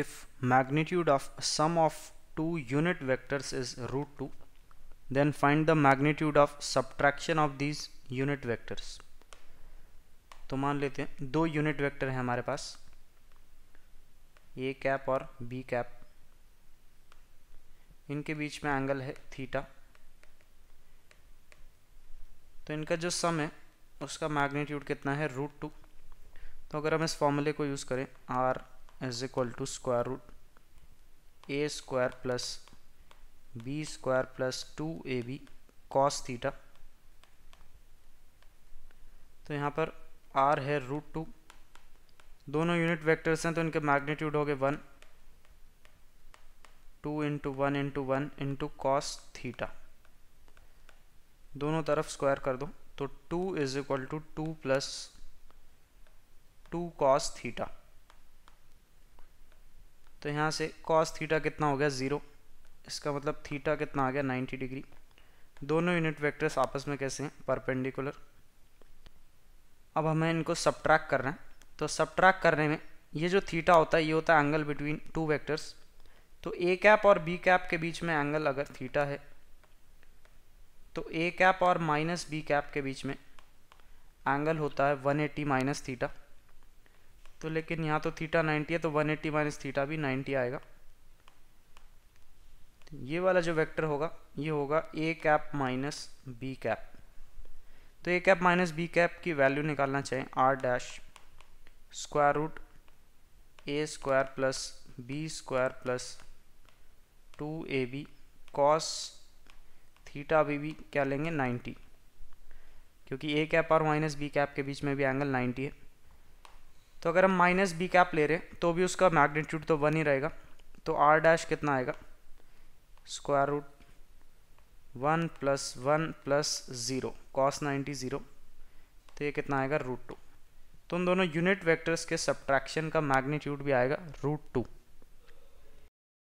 if magnitude of sum of two unit vectors is root 2 then find the magnitude of subtraction of these unit vectors तो मान लेते हैं दो unit vector हैं हमारे पास ए कैप और बी कैप इनके बीच में एंगल है थीटा तो इनका जो सम है उसका मैग्नीट्यूड कितना है रूट टू तो अगर हम इस फॉर्मूले को यूज़ करें R is equal to square root a square plus b square plus 2ab cos theta तो यहाँ पर r है रूट टू दोनों यूनिट वेक्टर्स हैं तो इनके मैग्नीट्यूड हो गए one two into one into one into cos theta दोनों तरफ स्क्वायर कर दो तो two is equal to two plus two cos theta तो यहाँ से कॉस थीटा कितना हो गया ज़ीरो इसका मतलब थीटा कितना आ गया 90 डिग्री दोनों यूनिट वेक्टर्स आपस में कैसे हैं परपेंडिकुलर अब हमें इनको सब्ट्रैक करना है तो सब्ट्रैक करने में ये जो थीटा होता है ये होता है एंगल बिटवीन टू वेक्टर्स तो ए कैप और बी कैप के बीच में एंगल अगर थीटा है तो ए कैप और माइनस बी कैप के बीच में एंगल होता है 180 एटी माइनस थीटा तो लेकिन यहाँ तो थीटा 90 है तो 180 एट्टी माइनस थीटा भी 90 आएगा ये वाला जो वेक्टर होगा ये होगा A cap minus B cap तो A cap minus B cap की वैल्यू निकालना चाहिए R dash square root A square plus B square plus two A B cos theta B भी क्या लेंगे 90 क्योंकि ए कैप और माइनस बी कैप के बीच में भी एंगल 90 है तो अगर हम माइनस बी कैप ले रहे हैं तो भी उसका मैग्नीट्यूड तो वन ही रहेगा तो आर डैश कितना आएगा square root one plus one plus zero cos ninety zero तो ये कितना आएगा रूट टू तो उन दोनों यूनिट वेक्टर्स के सब्ट्रैक्शन का मैग्नीट्यूड भी आएगा रूट टू